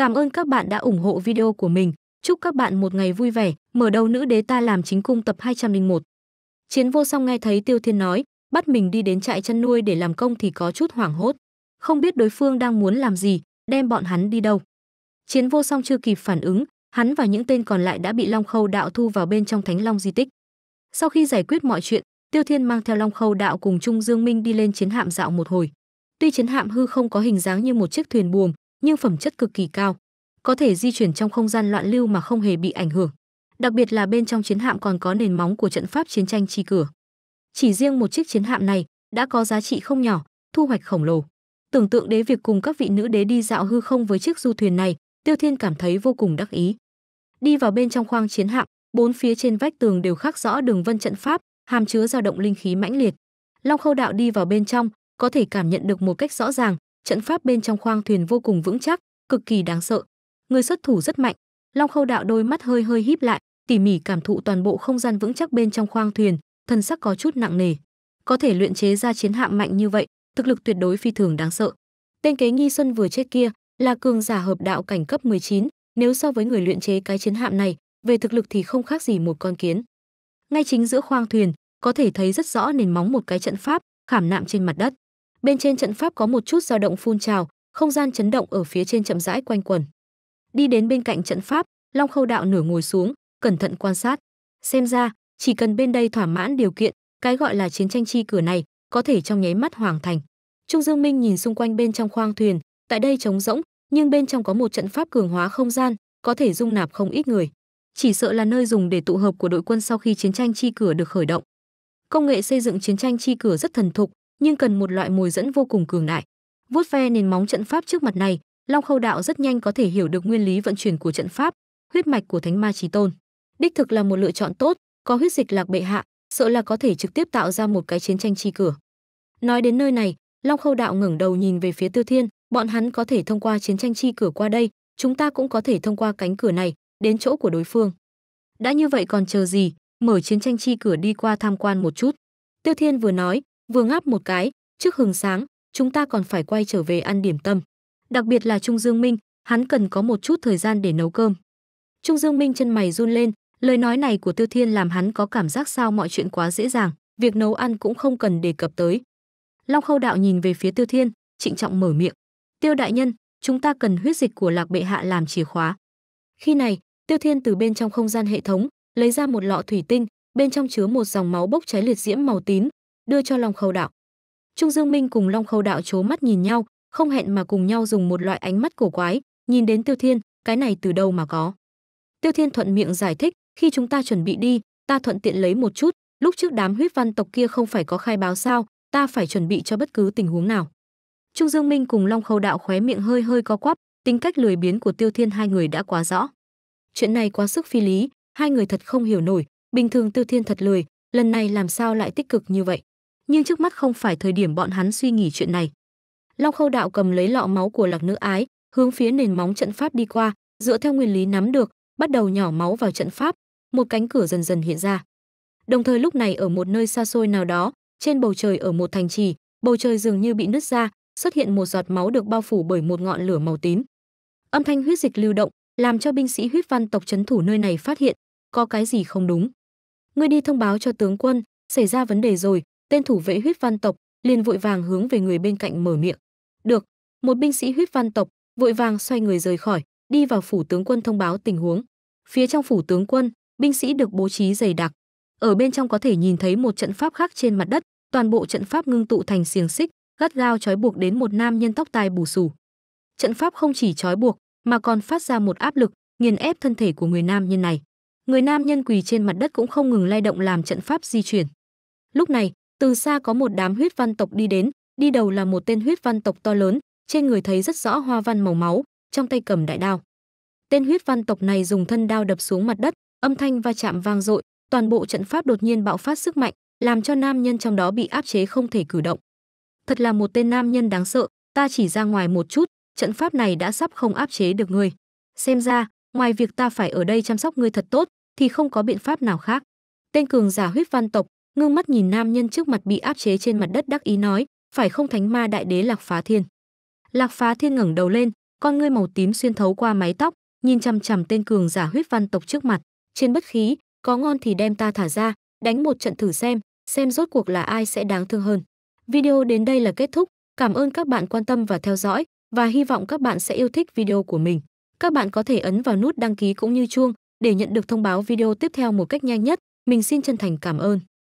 Cảm ơn các bạn đã ủng hộ video của mình. Chúc các bạn một ngày vui vẻ. Mở đầu nữ đế ta làm chính cung tập 201. Chiến vô song nghe thấy Tiêu Thiên nói, bắt mình đi đến trại chăn nuôi để làm công thì có chút hoảng hốt. Không biết đối phương đang muốn làm gì, đem bọn hắn đi đâu. Chiến vô song chưa kịp phản ứng, hắn và những tên còn lại đã bị Long Khâu Đạo thu vào bên trong Thánh Long di tích. Sau khi giải quyết mọi chuyện, Tiêu Thiên mang theo Long Khâu Đạo cùng Trung Dương Minh đi lên chiến hạm dạo một hồi. Tuy chiến hạm hư không có hình dáng như một chiếc thuyền buồm, nhưng phẩm chất cực kỳ cao, có thể di chuyển trong không gian loạn lưu mà không hề bị ảnh hưởng. Đặc biệt là bên trong chiến hạm còn có nền móng của trận pháp chiến tranh chi cửa. Chỉ riêng một chiếc chiến hạm này đã có giá trị không nhỏ, thu hoạch khổng lồ. Tưởng tượng đến việc cùng các vị nữ đế đi dạo hư không với chiếc du thuyền này, Tiêu Thiên cảm thấy vô cùng đắc ý. Đi vào bên trong khoang chiến hạm, bốn phía trên vách tường đều khắc rõ đường vân trận pháp, hàm chứa dao động linh khí mãnh liệt. Long Khâu Đạo đi vào bên trong, có thể cảm nhận được một cách rõ ràng, trận pháp bên trong khoang thuyền vô cùng vững chắc, cực kỳ đáng sợ. Người xuất thủ rất mạnh. Long Khâu Đạo đôi mắt hơi hơi híp lại, tỉ mỉ cảm thụ toàn bộ không gian vững chắc bên trong khoang thuyền, thần sắc có chút nặng nề. Có thể luyện chế ra chiến hạm mạnh như vậy, thực lực tuyệt đối phi thường đáng sợ. Tên kế Nghi Xuân vừa chết kia là cường giả hợp đạo cảnh cấp 19, nếu so với người luyện chế cái chiến hạm này, về thực lực thì không khác gì một con kiến. Ngay chính giữa khoang thuyền, có thể thấy rất rõ nền móng một cái trận pháp khảm nạm trên mặt đất bên trên trận pháp có một chút dao động phun trào không gian chấn động ở phía trên chậm rãi quanh quẩn đi đến bên cạnh trận pháp long khâu đạo nửa ngồi xuống cẩn thận quan sát xem ra chỉ cần bên đây thỏa mãn điều kiện cái gọi là chiến tranh chi cửa này có thể trong nháy mắt hoàn thành trung dương minh nhìn xung quanh bên trong khoang thuyền tại đây trống rỗng nhưng bên trong có một trận pháp cường hóa không gian có thể dung nạp không ít người chỉ sợ là nơi dùng để tụ hợp của đội quân sau khi chiến tranh chi cửa được khởi động công nghệ xây dựng chiến tranh chi cửa rất thần thục nhưng cần một loại mồi dẫn vô cùng cường đại. Vuốt ve nền móng trận pháp trước mặt này, Long Khâu Đạo rất nhanh có thể hiểu được nguyên lý vận chuyển của trận pháp, huyết mạch của Thánh Ma Chí Tôn. Đích thực là một lựa chọn tốt, có huyết dịch lạc bệ hạ, sợ là có thể trực tiếp tạo ra một cái chiến tranh chi cửa. Nói đến nơi này, Long Khâu Đạo ngẩng đầu nhìn về phía Tiêu Thiên, bọn hắn có thể thông qua chiến tranh chi cửa qua đây, chúng ta cũng có thể thông qua cánh cửa này đến chỗ của đối phương. Đã như vậy còn chờ gì, mở chiến tranh chi cửa đi qua tham quan một chút. Tiêu Thiên vừa nói, vừa ngáp một cái trước hừng sáng chúng ta còn phải quay trở về ăn điểm tâm đặc biệt là trung dương minh hắn cần có một chút thời gian để nấu cơm trung dương minh chân mày run lên lời nói này của tiêu thiên làm hắn có cảm giác sao mọi chuyện quá dễ dàng việc nấu ăn cũng không cần đề cập tới long khâu đạo nhìn về phía tiêu thiên trịnh trọng mở miệng tiêu đại nhân chúng ta cần huyết dịch của lạc bệ hạ làm chìa khóa khi này tiêu thiên từ bên trong không gian hệ thống lấy ra một lọ thủy tinh bên trong chứa một dòng máu bốc cháy liệt diễm màu tím đưa cho Long Khâu Đạo. Trung Dương Minh cùng Long Khâu Đạo chố mắt nhìn nhau, không hẹn mà cùng nhau dùng một loại ánh mắt cổ quái, nhìn đến Tiêu Thiên, cái này từ đâu mà có. Tiêu Thiên thuận miệng giải thích, khi chúng ta chuẩn bị đi, ta thuận tiện lấy một chút, lúc trước đám huyết văn tộc kia không phải có khai báo sao, ta phải chuẩn bị cho bất cứ tình huống nào. Trung Dương Minh cùng Long Khâu Đạo khóe miệng hơi hơi co quắp, tính cách lười biến của Tiêu Thiên hai người đã quá rõ. Chuyện này quá sức phi lý, hai người thật không hiểu nổi, bình thường Tiêu Thiên thật lười, lần này làm sao lại tích cực như vậy nhưng trước mắt không phải thời điểm bọn hắn suy nghĩ chuyện này. Long Khâu Đạo cầm lấy lọ máu của Lạc Nữ Ái, hướng phía nền móng trận pháp đi qua, dựa theo nguyên lý nắm được, bắt đầu nhỏ máu vào trận pháp, một cánh cửa dần dần hiện ra. Đồng thời lúc này ở một nơi xa xôi nào đó, trên bầu trời ở một thành trì, bầu trời dường như bị nứt ra, xuất hiện một giọt máu được bao phủ bởi một ngọn lửa màu tím. Âm thanh huyết dịch lưu động, làm cho binh sĩ huyết văn tộc trấn thủ nơi này phát hiện có cái gì không đúng. Ngươi đi thông báo cho tướng quân, xảy ra vấn đề rồi, tên thủ vệ huyết văn tộc liền vội vàng hướng về người bên cạnh mở miệng được một binh sĩ huyết văn tộc vội vàng xoay người rời khỏi đi vào phủ tướng quân thông báo tình huống phía trong phủ tướng quân binh sĩ được bố trí dày đặc ở bên trong có thể nhìn thấy một trận pháp khác trên mặt đất toàn bộ trận pháp ngưng tụ thành xiềng xích gắt gao trói buộc đến một nam nhân tóc tai bù xù trận pháp không chỉ trói buộc mà còn phát ra một áp lực nghiền ép thân thể của người nam nhân này người nam nhân quỳ trên mặt đất cũng không ngừng lay động làm trận pháp di chuyển lúc này từ xa có một đám huyết văn tộc đi đến, đi đầu là một tên huyết văn tộc to lớn, trên người thấy rất rõ hoa văn màu máu, trong tay cầm đại đao. Tên huyết văn tộc này dùng thân đao đập xuống mặt đất, âm thanh va chạm vang dội, toàn bộ trận pháp đột nhiên bạo phát sức mạnh, làm cho nam nhân trong đó bị áp chế không thể cử động. Thật là một tên nam nhân đáng sợ, ta chỉ ra ngoài một chút, trận pháp này đã sắp không áp chế được ngươi. Xem ra, ngoài việc ta phải ở đây chăm sóc ngươi thật tốt, thì không có biện pháp nào khác. Tên cường giả huyết văn tộc ngưng mắt nhìn nam nhân trước mặt bị áp chế trên mặt đất đắc ý nói, phải không thánh ma đại đế Lạc Phá Thiên. Lạc Phá Thiên ngẩng đầu lên, con ngươi màu tím xuyên thấu qua mái tóc, nhìn chằm chằm tên cường giả huyết văn tộc trước mặt, trên bất khí, có ngon thì đem ta thả ra, đánh một trận thử xem, xem rốt cuộc là ai sẽ đáng thương hơn. Video đến đây là kết thúc, cảm ơn các bạn quan tâm và theo dõi và hy vọng các bạn sẽ yêu thích video của mình. Các bạn có thể ấn vào nút đăng ký cũng như chuông để nhận được thông báo video tiếp theo một cách nhanh nhất. Mình xin chân thành cảm ơn.